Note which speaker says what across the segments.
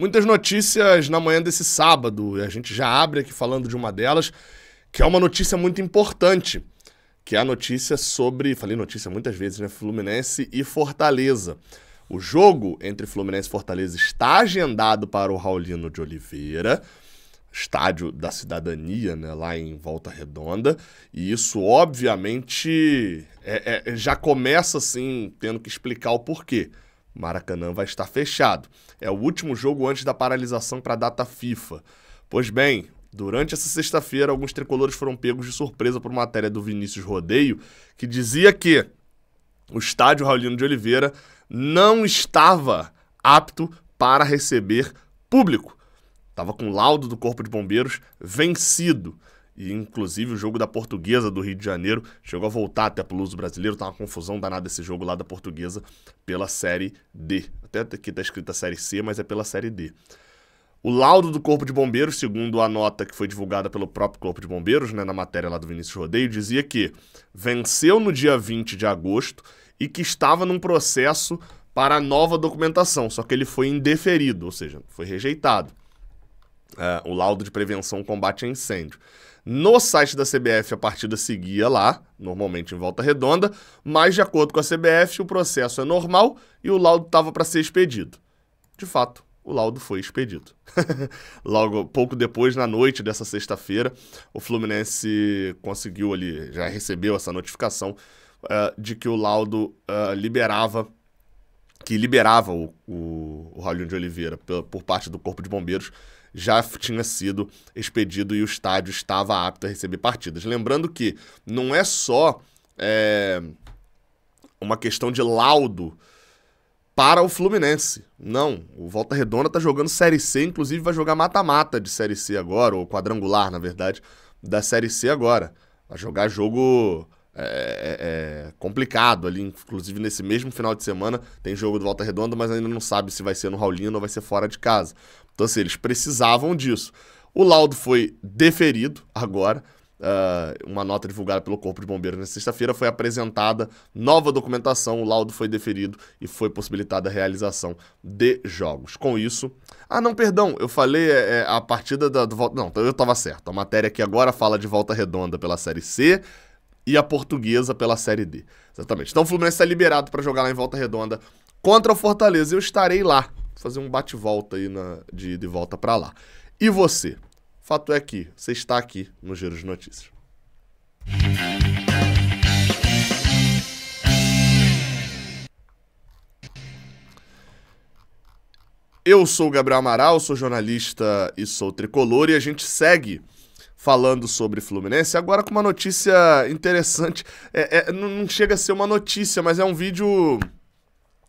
Speaker 1: Muitas notícias na manhã desse sábado, e a gente já abre aqui falando de uma delas, que é uma notícia muito importante, que é a notícia sobre, falei notícia muitas vezes, né, Fluminense e Fortaleza. O jogo entre Fluminense e Fortaleza está agendado para o Raulino de Oliveira, estádio da cidadania, né, lá em Volta Redonda, e isso obviamente é, é, já começa assim, tendo que explicar o porquê. Maracanã vai estar fechado. É o último jogo antes da paralisação para a data FIFA. Pois bem, durante essa sexta-feira, alguns tricolores foram pegos de surpresa por matéria do Vinícius Rodeio, que dizia que o estádio Raulino de Oliveira não estava apto para receber público. Estava com laudo do Corpo de Bombeiros vencido. E inclusive o jogo da Portuguesa do Rio de Janeiro chegou a voltar até pro Luso Brasileiro. Tá uma confusão danada esse jogo lá da Portuguesa pela Série D. Até aqui tá escrita Série C, mas é pela Série D. O laudo do Corpo de Bombeiros, segundo a nota que foi divulgada pelo próprio Corpo de Bombeiros, né, na matéria lá do Vinícius Rodeio, dizia que venceu no dia 20 de agosto e que estava num processo para nova documentação, só que ele foi indeferido, ou seja, foi rejeitado é, o laudo de prevenção combate a incêndio. No site da CBF, a partida seguia lá, normalmente em volta redonda, mas de acordo com a CBF, o processo é normal e o laudo estava para ser expedido. De fato, o laudo foi expedido. Logo, pouco depois, na noite dessa sexta-feira, o Fluminense conseguiu ali, já recebeu essa notificação uh, de que o laudo uh, liberava que liberava o, o, o de Oliveira por, por parte do Corpo de Bombeiros já tinha sido expedido e o estádio estava apto a receber partidas. Lembrando que não é só é, uma questão de laudo para o Fluminense. Não, o Volta Redonda está jogando Série C, inclusive vai jogar mata-mata de Série C agora, ou quadrangular, na verdade, da Série C agora. Vai jogar jogo é, é, é, complicado ali. Inclusive, nesse mesmo final de semana tem jogo do Volta Redonda, mas ainda não sabe se vai ser no Raulino ou vai ser fora de casa. Então, assim, eles precisavam disso. O laudo foi deferido agora. Uh, uma nota divulgada pelo Corpo de Bombeiros na sexta-feira foi apresentada nova documentação, o laudo foi deferido e foi possibilitada a realização de jogos. Com isso. Ah, não, perdão, eu falei é, é a partida da. Do, não, eu estava certo. A matéria que agora fala de volta redonda pela Série C e a Portuguesa pela Série D. Exatamente. Então o Fluminense está é liberado para jogar lá em Volta Redonda contra o Fortaleza. Eu estarei lá. fazer um bate-volta aí na, de, de volta para lá. E você? Fato é que você está aqui no Giro de Notícias. Eu sou o Gabriel Amaral, sou jornalista e sou tricolor e a gente segue falando sobre Fluminense. Agora com uma notícia interessante. É, é, não chega a ser uma notícia, mas é um vídeo.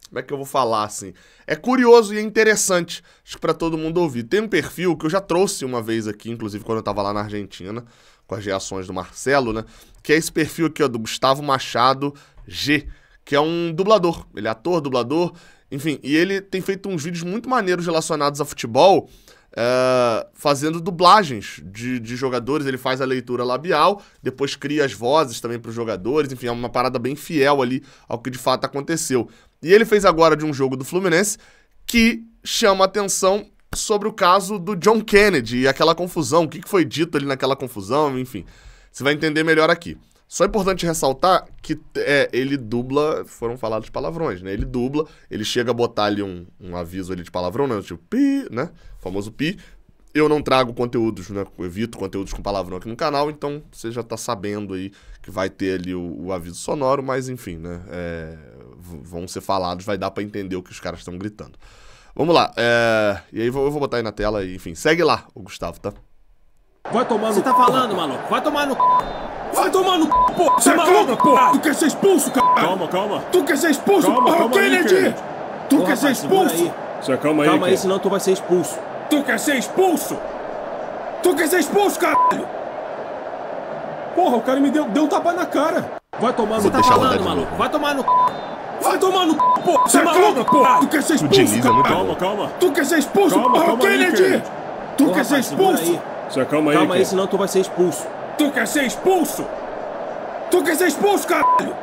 Speaker 1: Como é que eu vou falar assim? É curioso e é interessante, acho que para todo mundo ouvir. Tem um perfil que eu já trouxe uma vez aqui, inclusive quando eu tava lá na Argentina, com as reações do Marcelo, né? Que é esse perfil aqui, ó, do Gustavo Machado G, que é um dublador. Ele é ator, dublador, enfim, e ele tem feito uns vídeos muito maneiros relacionados a futebol eh, fazendo dublagens de, de, jogadores. Ele faz a leitura labial, depois cria as vozes também para os jogadores. Enfim, é uma parada bem fiel ali ao que de fato aconteceu. E ele fez agora de um jogo do Fluminense que chama atenção sobre o caso do John Kennedy e aquela confusão. O que foi dito ali naquela confusão, enfim. Você vai entender melhor aqui. Só é importante ressaltar que é, ele dubla, foram falados palavrões, né? Ele dubla, ele chega a botar ali um, um aviso ali de palavrão, né? Tipo, pi, né? O famoso pi. Eu não trago conteúdos, né? Eu evito conteúdos com palavrão aqui no canal, então você já tá sabendo aí que vai ter ali o, o aviso sonoro, mas enfim, né? É, vão ser falados, vai dar para entender o que os caras estão gritando. Vamos lá, é, e aí eu vou botar aí na tela, enfim, segue lá o Gustavo, tá?
Speaker 2: Vai tomar no... Você tá falando, maluco? Vai tomar no... Vai tomar no c, porra! Você é maluco porra! Tu quer ser expulso, cara? Calma, calma! Tu quer ser expulso, calma, calma Kennedy! Aí, tu porra, quer ser expulso?
Speaker 1: Você calma aí, Calma aí,
Speaker 2: senão tu vai ser expulso. Tu quer ser expulso? Tu quer ser expulso, caralho? Porra, o cara me deu, deu um tapa na cara. Vai tomar no c, tá falando, maluco? Vai tomar no c. Vai tomar no c, porra! Você é maluco, porra! Tu quer ser expulso, cara? Calma, calma! Tu quer ser expulso, Calma, Kennedy! Tu quer ser expulso?
Speaker 1: Você calma aí, Calma aí,
Speaker 2: senão tu vai ser expulso. Tu quer ser expulso? Tu quer ser expulso, caralho?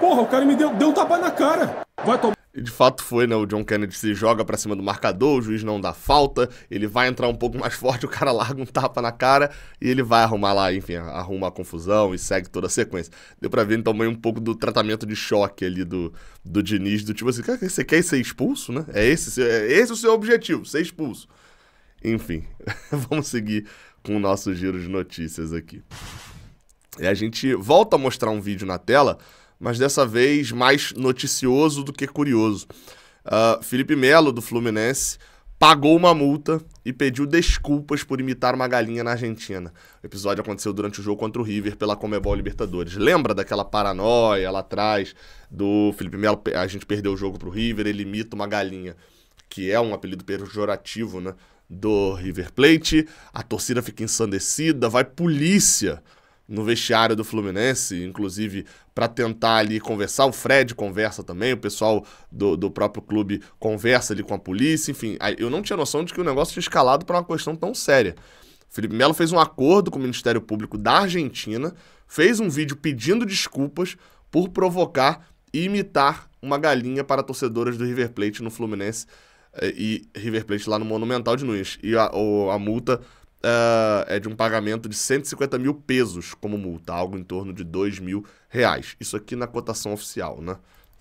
Speaker 2: Porra, o cara me deu, deu um tapa na cara.
Speaker 1: Vai tomar. E de fato foi, né? O John Kennedy se joga para cima do marcador, o juiz não dá falta, ele vai entrar um pouco mais forte, o cara larga um tapa na cara e ele vai arrumar lá, enfim, arruma a confusão e segue toda a sequência. Deu pra ver também então, um pouco do tratamento de choque ali do, do Diniz, do tipo assim, você quer ser expulso, né? É esse, é esse o seu objetivo, ser expulso. Enfim, vamos seguir com o nosso giro de notícias aqui. E a gente volta a mostrar um vídeo na tela, mas dessa vez mais noticioso do que curioso. Uh, Felipe Melo, do Fluminense, pagou uma multa e pediu desculpas por imitar uma galinha na Argentina. O episódio aconteceu durante o jogo contra o River pela Comebol Libertadores. Lembra daquela paranoia lá atrás do Felipe Melo? A gente perdeu o jogo pro River, ele imita uma galinha, que é um apelido pejorativo, né? do River Plate, a torcida fica ensandecida, vai polícia no vestiário do Fluminense, inclusive para tentar ali conversar. O Fred conversa também, o pessoal do, do próprio clube conversa ali com a polícia. Enfim, eu não tinha noção de que o negócio tinha escalado para uma questão tão séria. Felipe Melo fez um acordo com o Ministério Público da Argentina, fez um vídeo pedindo desculpas por provocar e imitar uma galinha para torcedoras do River Plate no Fluminense é, e River Plate lá no Monumental de Nunes. E a, o, a multa uh, é de um pagamento de 150 mil pesos como multa, algo em torno de 2 mil reais. Isso aqui na cotação oficial, né?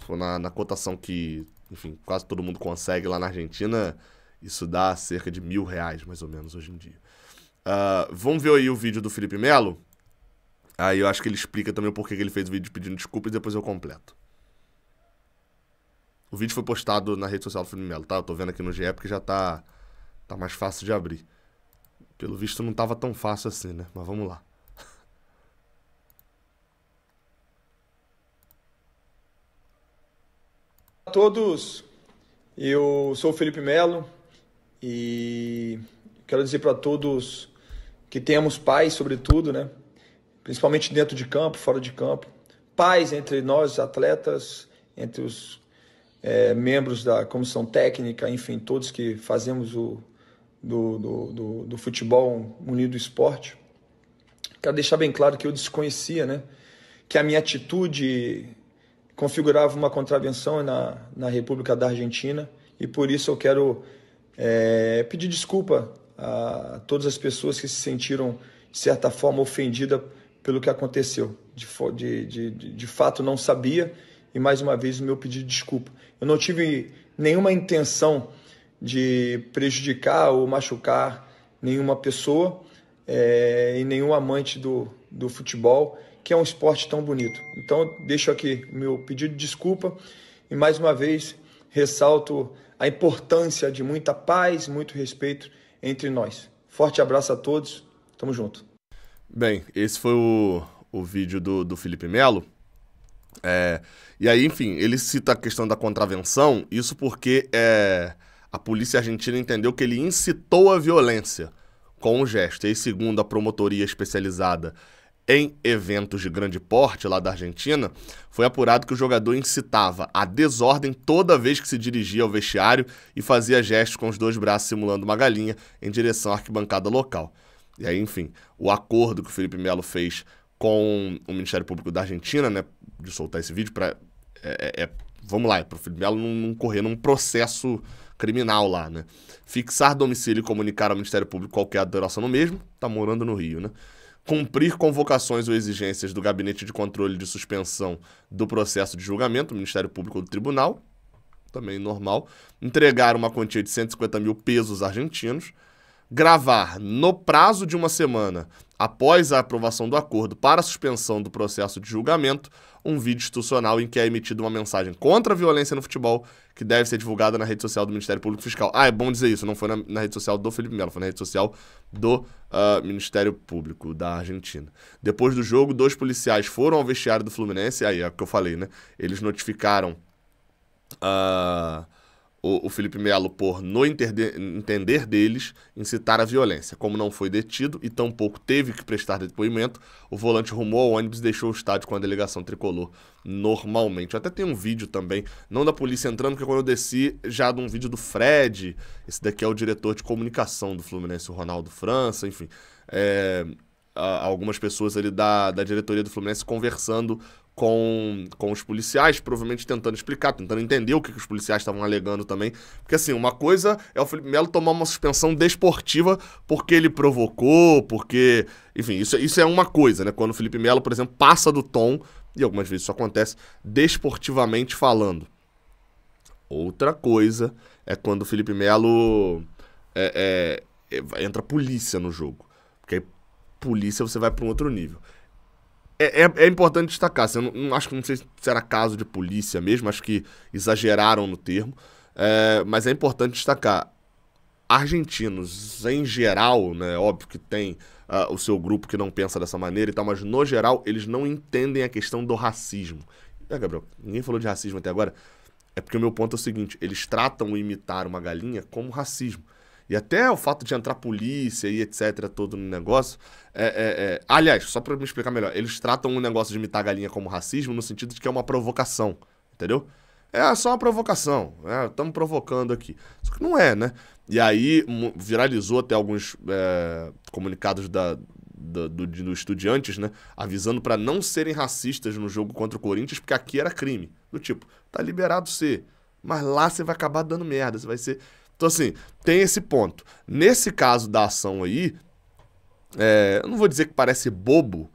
Speaker 1: Na, na cotação que, enfim, quase todo mundo consegue lá na Argentina, isso dá cerca de mil reais, mais ou menos, hoje em dia. Uh, vamos ver aí o vídeo do Felipe Melo? Aí eu acho que ele explica também o porquê que ele fez o vídeo pedindo desculpas e depois eu completo. O vídeo foi postado na rede social do Felipe Melo, tá? Eu tô vendo aqui no GE porque já tá, tá mais fácil de abrir. Pelo visto não tava tão fácil assim, né? Mas vamos
Speaker 2: lá. Olá a todos, eu sou o Felipe Melo e quero dizer para todos que temos paz, sobretudo, né? principalmente dentro de campo, fora de campo, paz entre nós atletas, entre os é, membros da comissão técnica, enfim, todos que fazemos o, do, do, do, do futebol unido esporte. Quero deixar bem claro que eu desconhecia, né? Que a minha atitude configurava uma contravenção na, na República da Argentina e por isso eu quero é, pedir desculpa a todas as pessoas que se sentiram, de certa forma, ofendidas pelo que aconteceu. De, de, de, de fato, não sabia e mais uma vez o meu pedido de desculpa. Eu não tive nenhuma intenção de prejudicar ou machucar nenhuma pessoa é, e nenhum amante do, do futebol, que é um esporte tão bonito. Então, deixo aqui o meu pedido de desculpa e mais uma vez ressalto a importância de muita paz, muito respeito entre nós. Forte abraço a todos, tamo junto.
Speaker 1: Bem, esse foi o, o vídeo do, do Felipe Melo. É, e aí, enfim, ele cita a questão da contravenção, isso porque é, a polícia argentina entendeu que ele incitou a violência com o gesto. E segundo a promotoria especializada em eventos de grande porte lá da Argentina, foi apurado que o jogador incitava a desordem toda vez que se dirigia ao vestiário e fazia gestos com os dois braços simulando uma galinha em direção à arquibancada local. E aí, enfim, o acordo que o Felipe Melo fez com o Ministério Público da Argentina, né, de soltar esse vídeo para é, é, é, vamos lá, é o Felipe Melo não, não, correr num processo criminal lá, né? Fixar domicílio e comunicar ao Ministério Público qualquer adoração no mesmo, tá morando no Rio, né? Cumprir convocações ou exigências do Gabinete de Controle de Suspensão do Processo de Julgamento, do Ministério Público ou do Tribunal, também normal. Entregar uma quantia de 150 mil pesos argentinos gravar no prazo de uma semana após a aprovação do acordo para suspensão do processo de julgamento um vídeo institucional em que é emitida uma mensagem contra a violência no futebol que deve ser divulgada na rede social do Ministério Público Fiscal. Ah, é bom dizer isso, não foi na, na rede social do Felipe Melo, foi na rede social do uh, Ministério Público da Argentina. Depois do jogo, dois policiais foram ao vestiário do Fluminense, aí é o que eu falei, né? Eles notificaram. Uh, o, o Felipe Melo por, no interde, entender deles, incitar a violência. Como não foi detido e tampouco teve que prestar depoimento, o volante rumou ao ônibus e deixou o estádio com a delegação tricolor normalmente. Eu até tem um vídeo também, não da polícia entrando, porque quando eu desci, já de um vídeo do Fred. Esse daqui é o diretor de comunicação do Fluminense, o Ronaldo França, enfim. É, algumas pessoas ali da, da diretoria do Fluminense conversando com, com os policiais, provavelmente tentando explicar, tentando entender o que, que os policiais estavam alegando também. Porque, assim, uma coisa é o Felipe Melo tomar uma suspensão desportiva porque ele provocou, porque. Enfim, isso, é, isso é uma coisa, né? Quando o Felipe Melo, por exemplo, passa do tom, e algumas vezes isso acontece, desportivamente falando. Outra coisa é quando o Felipe Melo é, é, é, entra polícia no jogo. Porque aí, polícia você vai para um outro nível. É, é, é, importante destacar, assim, eu não, acho que não sei se era caso de polícia mesmo, acho que exageraram no termo, é, mas é importante destacar. Argentinos, em geral, né, óbvio que tem uh, o seu grupo que não pensa dessa maneira e tal, mas no geral eles não entendem a questão do racismo. É, Gabriel, ninguém falou de racismo até agora. É porque o meu ponto é o seguinte: eles tratam imitar uma galinha como racismo. E até o fato de entrar polícia e etc. todo no negócio. É, é, é... Aliás, só para me explicar melhor, eles tratam o negócio de imitar galinha como racismo no sentido de que é uma provocação, entendeu? É só uma provocação, estamos né? provocando aqui. Só que não é, né? E aí viralizou até alguns é, comunicados da, do, do, do, estudiantes, né? Avisando para não serem racistas no jogo contra o Corinthians, porque aqui era crime. Do tipo, tá liberado ser, mas lá você vai acabar dando merda, você vai ser. Então, assim, tem esse ponto. Nesse caso da ação aí, é, eu não vou dizer que parece bobo,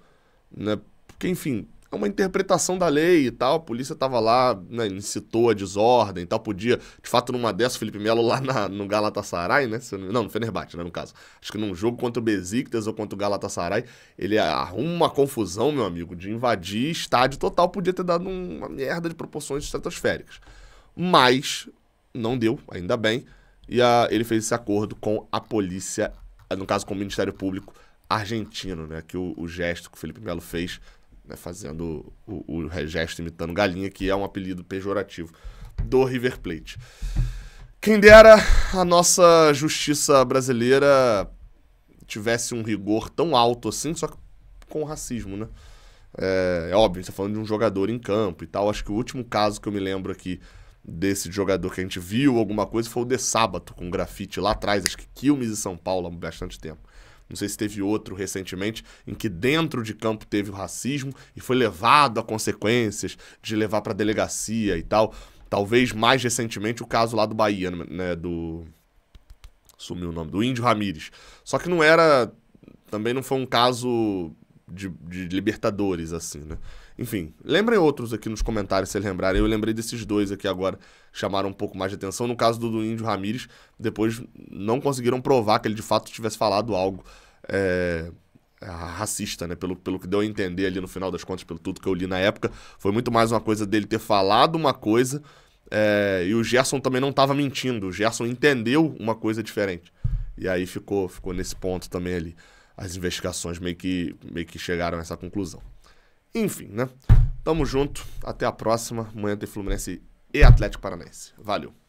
Speaker 1: né? Porque, enfim, é uma interpretação da lei e tal. A polícia estava lá, né, incitou a desordem e tal. Podia, de fato, numa dessas, o Felipe Melo lá na, no Galatasaray, né? Não, no Fenerbahçe, né, no caso. Acho que num jogo contra o Besiktas ou contra o Galatasaray, ele arruma uma confusão, meu amigo, de invadir estádio total. Podia ter dado uma merda de proporções estratosféricas. Mas não deu, ainda bem. E a, ele fez esse acordo com a polícia, eh, no caso com o Ministério Público argentino, né? Que o, o gesto que o Felipe Melo fez, né, fazendo o, o, o gesto imitando galinha, que é um apelido pejorativo do River Plate. Quem dera a nossa justiça brasileira tivesse um rigor tão alto assim, só que com racismo, né? É, é óbvio, você tá falando de um jogador em campo e tal. Acho que o último caso que eu me lembro aqui desse jogador que a gente viu, alguma coisa, foi o de sábado, com grafite lá atrás, acho que Quilmes e São Paulo há bastante tempo. Não sei se teve outro recentemente, em que dentro de campo teve o racismo e foi levado a consequências de levar para delegacia e tal. Talvez mais recentemente o caso lá do Bahia, né, né? Do. Sumiu o nome, do Índio Ramírez. Só que não era. Também não foi um caso de, de Libertadores, assim, né? Enfim, lembrem outros aqui nos comentários, se lembrarem. Eu lembrei desses dois aqui agora, chamaram um pouco mais de atenção. No caso do, do Índio Ramírez, depois não conseguiram provar que ele de fato tivesse falado algo é, racista, né? Pelo, pelo que deu a entender ali no final das contas, pelo tudo que eu li na época. Foi muito mais uma coisa dele ter falado uma coisa é, e o Gerson também não estava mentindo. O Gerson entendeu uma coisa diferente. E aí ficou, ficou nesse ponto também ali. As investigações meio que, meio que chegaram a essa conclusão. Enfim, né? Tamo junto. Até a próxima. Amanhã tem Fluminense e Atlético Paranaense. Valeu.